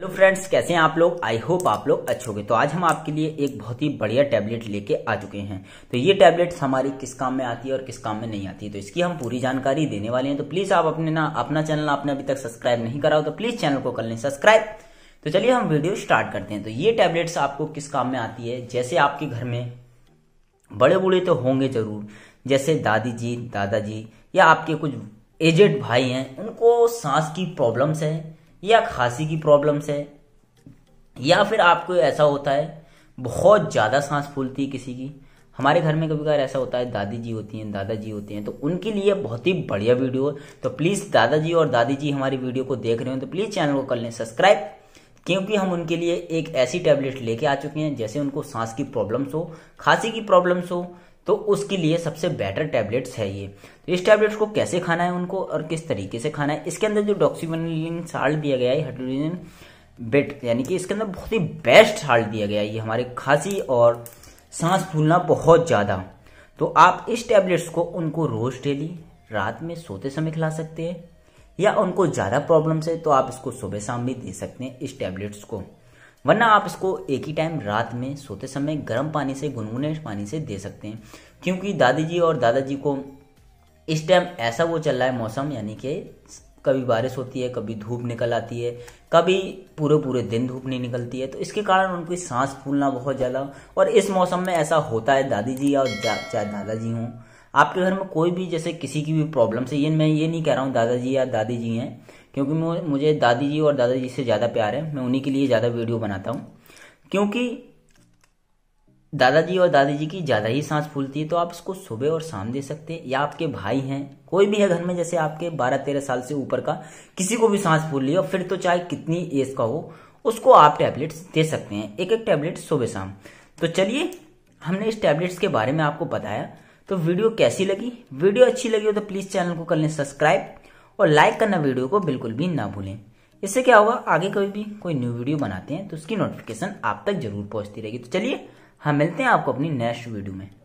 hello friends कैसे हैं आप लोग आई होप आप लोग अच्छे होंगे तो आज हम आपके लिए एक बहुत ही बढ़िया टैबलेट लेके आ चुके हैं तो ये टैबलेट हमारी किस काम में आती है और किस काम में नहीं आती है तो इसकी हम पूरी जानकारी देने वाले हैं तो प्लीज़ आप अपने ना अपना चैनल आपने अभी तक सब्सक्राइब नहीं करा हो तो प्लीज़ चैनल को कर लें सब्सक्राइब तो चलिए हम वीडियो स्टार्ट करते हैं तो ये टैबलेट्स आपको किस काम में आती है जैसे आपके घर में बड़े बूढ़े तो होंगे जरूर जैसे दादी जी दादाजी या आपके कुछ एजेड भाई हैं उनको सांस की प्रॉब्लम्स है या खांसी की प्रॉब्लम से या फिर आपको ऐसा होता है बहुत ज़्यादा सांस फूलती है किसी की हमारे घर में कभी कभार ऐसा होता है दादी जी होती हैं दादाजी होते हैं तो उनके लिए बहुत ही बढ़िया वीडियो है तो प्लीज़ दादाजी और दादी जी हमारी वीडियो को देख रहे हो तो प्लीज़ चैनल को कर लें सब्सक्राइब क्योंकि हम उनके लिए एक ऐसी टैबलेट लेके आ चुके हैं जैसे उनको सांस की प्रॉब्लम्स हो खांसी की प्रॉब्लम्स हो तो उसके लिए सबसे बेटर टैबलेट्स है ये तो इस टैबलेट्स को कैसे खाना है उनको और किस तरीके से खाना है इसके अंदर जो डॉक्सीमेलिन साल्ट दिया गया है हाइड्रोजन बेट यानी कि इसके अंदर बहुत ही बेस्ट साल्ट दिया गया है ये हमारे खांसी और सांस फूलना बहुत ज़्यादा तो आप इस टैबलेट्स को उनको रोज़ डेली रात में सोते समय खिला सकते हैं या उनको ज़्यादा प्रॉब्लम्स है तो आप इसको सुबह शाम भी दे सकते हैं इस टैबलेट्स को वरना आप इसको एक ही टाइम रात में सोते समय गर्म पानी से गुनगुने पानी से दे सकते हैं क्योंकि दादी जी और दादाजी को इस टाइम ऐसा वो चल रहा है मौसम यानी कि कभी बारिश होती है कभी धूप निकल आती है कभी पूरे पूरे दिन धूप नहीं निकलती है तो इसके कारण उनकी सांस फूलना बहुत ज़्यादा और इस मौसम में ऐसा होता है दादी जी और चाहे दादाजी हों आपके घर में कोई भी जैसे किसी की भी प्रॉब्लम से ये मैं ये नहीं कह रहा हूँ दादाजी या दादी जी हैं क्योंकि मुझे दादी जी और दादाजी से ज़्यादा प्यार है मैं उन्हीं के लिए ज़्यादा वीडियो बनाता हूँ क्योंकि दादाजी और दादी जी की ज़्यादा ही सांस फूलती है तो आप इसको सुबह और शाम दे सकते हैं या आपके भाई हैं कोई भी है घर में जैसे आपके बारह तेरह साल से ऊपर का किसी को भी सांस फूल लिया फिर तो चाहे कितनी एज का हो उसको आप टैबलेट्स दे सकते हैं एक एक टैबलेट सुबह शाम तो चलिए हमने इस टैबलेट्स के बारे में आपको बताया तो वीडियो कैसी लगी वीडियो अच्छी लगी हो तो प्लीज चैनल को कर लें सब्सक्राइब और लाइक करना वीडियो को बिल्कुल भी ना भूलें इससे क्या होगा आगे कभी भी कोई न्यू वीडियो बनाते हैं तो उसकी नोटिफिकेशन आप तक जरूर पहुंचती रहेगी तो चलिए हम मिलते हैं आपको अपनी नेक्स्ट वीडियो में